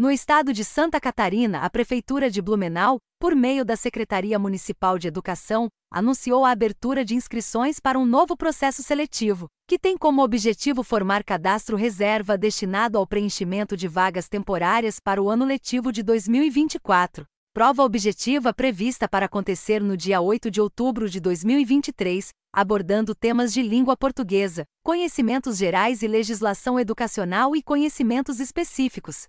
No estado de Santa Catarina, a Prefeitura de Blumenau, por meio da Secretaria Municipal de Educação, anunciou a abertura de inscrições para um novo processo seletivo, que tem como objetivo formar cadastro reserva destinado ao preenchimento de vagas temporárias para o ano letivo de 2024. Prova objetiva prevista para acontecer no dia 8 de outubro de 2023, abordando temas de língua portuguesa, conhecimentos gerais e legislação educacional e conhecimentos específicos.